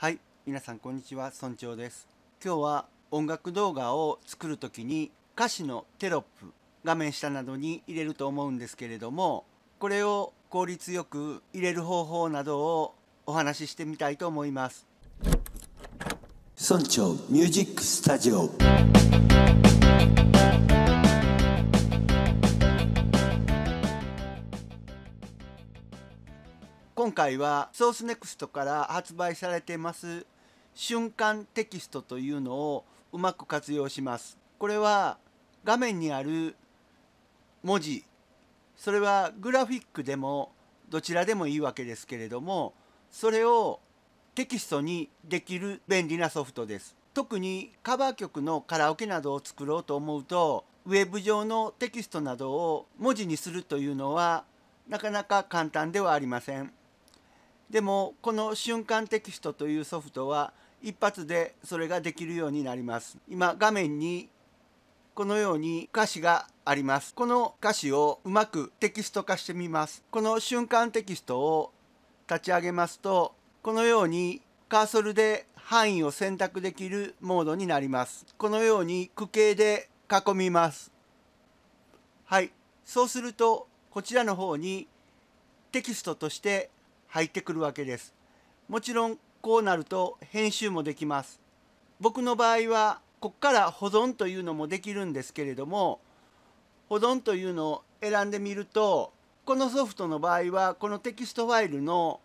はい皆さんこんにちは村長です今日は音楽動画を作る時に歌詞のテロップ画面下などに入れると思うんですけれどもこれを効率よく入れる方法などをお話ししてみたいと思います村長ミュージックスタジオ今回はソースネクストから発売されています瞬間テキストというのをうまく活用します。これは画面にある文字それはグラフィックでもどちらでもいいわけですけれどもそれをテキストにできる便利なソフトです。特にカバー曲のカラオケなどを作ろうと思うとウェブ上のテキストなどを文字にするというのはなかなか簡単ではありません。でもこの瞬間テキストというソフトは一発でそれができるようになります今画面にこのように歌詞がありますこの歌詞をうまくテキスト化してみますこの瞬間テキストを立ち上げますとこのようにカーソルで範囲を選択できるモードになりますこのように区形で囲みますはいそうするとこちらの方にテキストとして入ってくるわけです。もちろんこうなると編集もできます。僕の場合はこっから保存というのもできるんですけれども保存というのを選んでみるとこのソフトの場合はこのテキストファイルの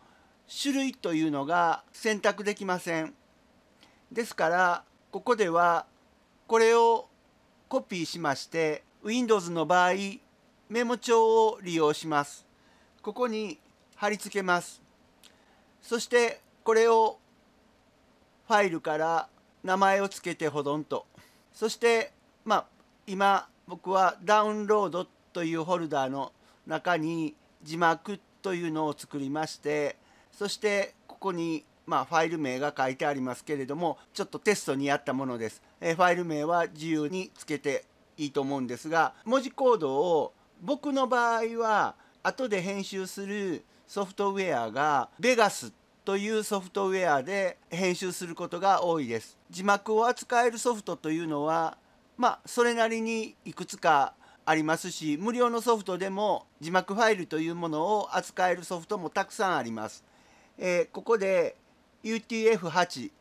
種類というのが選択できません。ですからここではこれをコピーしまして Windows の場合メモ帳を利用します。ここに貼り付けますそしてこれをファイルから名前を付けて保存とそしてまあ今僕はダウンロードというホルダーの中に字幕というのを作りましてそしてここにまあファイル名が書いてありますけれどもちょっとテストにあったものですえファイル名は自由につけていいと思うんですが文字コードを僕の場合は後で編集するソフトウェアが Vegas というソフトウェアで編集することが多いです。字幕を扱えるソフトというのはまあそれなりにいくつかありますし無料のソフトでも字幕ファイルというものを扱えるソフトもたくさんあります。えー、ここで UTF-8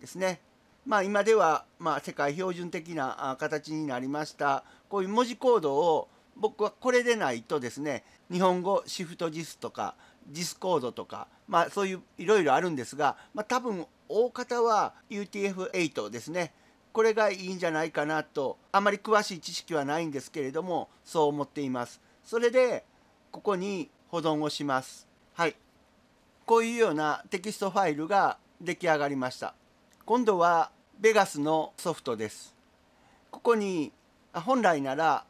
ですね。まあ、今ではま世界標準的な形になりましたこういう文字コードを僕はこれでないとですね日本語シフトジスとか Discord とか、まあ、そういういろいろあるんですが、まあ、多分大方は UTF-8 ですねこれがいいんじゃないかなとあまり詳しい知識はないんですけれどもそう思っていますそれでここに保存をしますはいこういうようなテキストファイルが出来上がりました今度はベガスのソフトですここに本来なら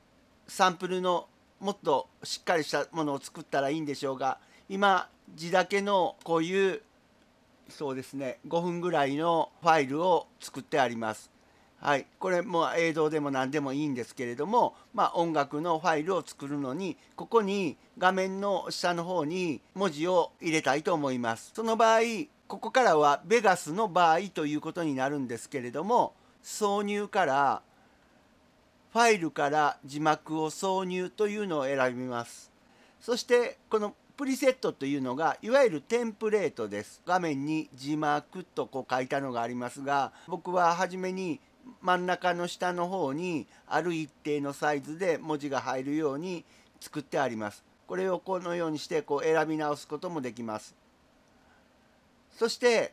サンプルのもっとしっかりしたものを作ったらいいんでしょうが今字だけのこういうそうですね5分ぐらいのファイルを作ってあります。はい、これも映像でも何でもいいんですけれども、まあ、音楽のファイルを作るのにここに画面の下の方に文字を入れたいと思います。その場合ここからはベガスの場合ということになるんですけれども挿入からファイルから字幕を挿入というのを選びます。そしてこのプリセットというのがいわゆるテンプレートです。画面に字幕とこう書いたのがありますが僕は初めに真ん中の下の方にある一定のサイズで文字が入るように作ってあります。これをこのようにしてこう選び直すこともできます。そして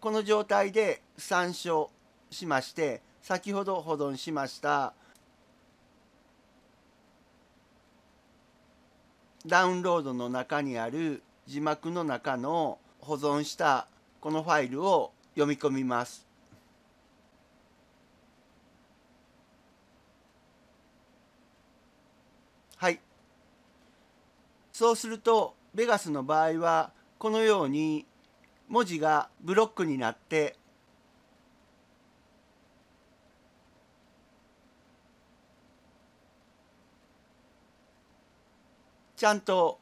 この状態で参照しまして先ほど保存しましたダウンロードの中にある字幕の中の保存したこのファイルを読み込みます。はい。そうすると、ベガスの場合は、このように文字がブロックになってちゃんと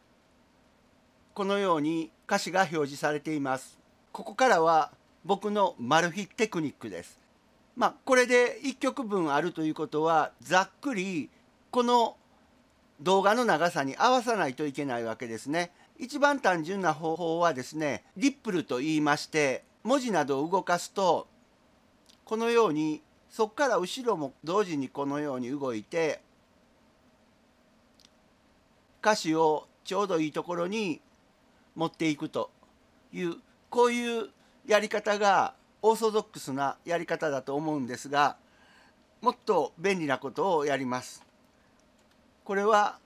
このように歌詞が表示されています。ここからは僕のマル秘テクニックです。まあこれで1曲分あるということはざっくりこの動画の長さに合わさないといけないわけですね。一番単純な方法はですねリップルと言いまして文字などを動かすとこのようにそこから後ろも同時にこのように動いて歌詞をちょうどいいところに持っていくというこういうやり方がオーソドックスなやり方だと思うんですがもっと便利なことをやります。これは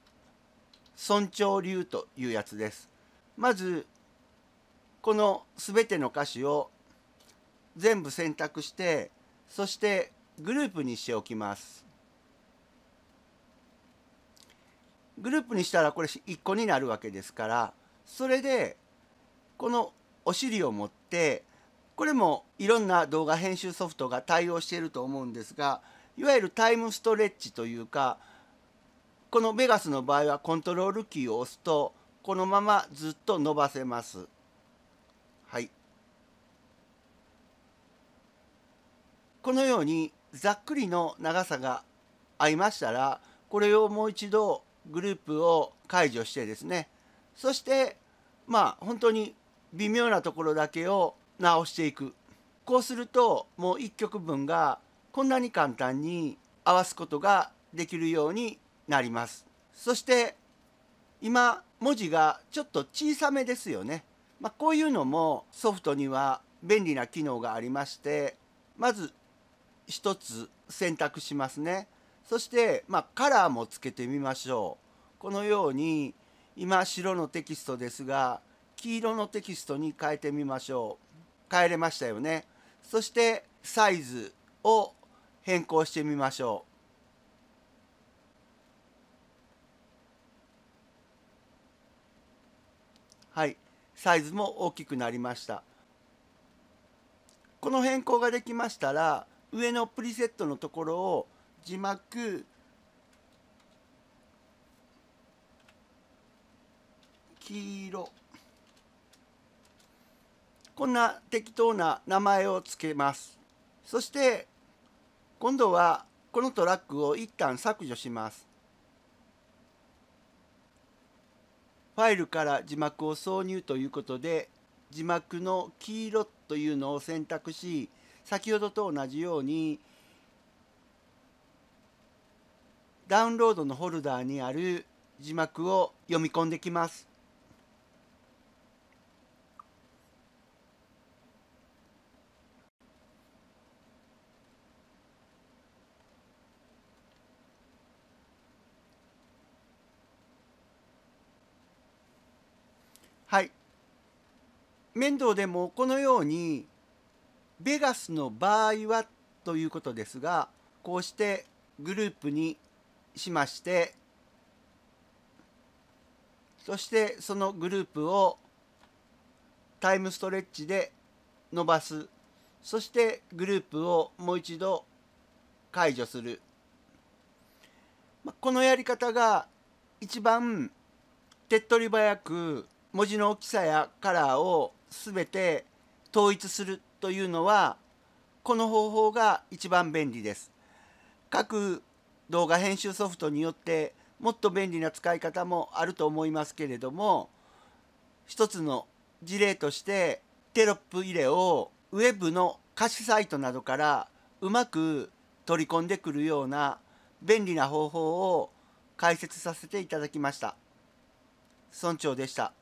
尊重流というやつです。まずこの全ての歌詞を全部選択してそしてグループにしておきます。グループにしたらこれ1個になるわけですからそれでこのお尻を持ってこれもいろんな動画編集ソフトが対応していると思うんですがいわゆるタイムストレッチというかこのベガスの場合はコントロールキーを押すとこのままずっと伸ばせます。はい、このようにざっくりの長さが合いましたらこれをもう一度グループを解除してですねそしてまあ本当に微妙なところだけを直していくこうするともう1曲分がこんなに簡単に合わすことができるようになりますそして今文字がちょっと小さめですよね、まあ、こういうのもソフトには便利な機能がありましてまず1つ選択しますねそして、まあ、カラーもつけてみましょうこのように今白のテキストですが黄色のテキストに変えてみましょう変えれましたよねそしてサイズを変更してみましょうはいサイズも大きくなりましたこの変更ができましたら上のプリセットのところを字幕黄色こんな適当な名前を付けますそして今度はこのトラックを一旦削除しますファイルから字幕を挿入ということで字幕の黄色というのを選択し先ほどと同じように「ダウンロードのホルダーにある字幕を読み込んできます。はい。面倒でもこのようにベガスの場合はということですがこうしてグループにしましてそしてそのグループをタイムストレッチで伸ばすそしてグループをもう一度解除する、まあ、このやり方が一番手っ取り早く文字の大きさやカラーを全て統一するというのはこの方法が一番便利です。各動画編集ソフトによってもっと便利な使い方もあると思いますけれども一つの事例としてテロップ入れをウェブの歌詞サイトなどからうまく取り込んでくるような便利な方法を解説させていただきました。村長でした。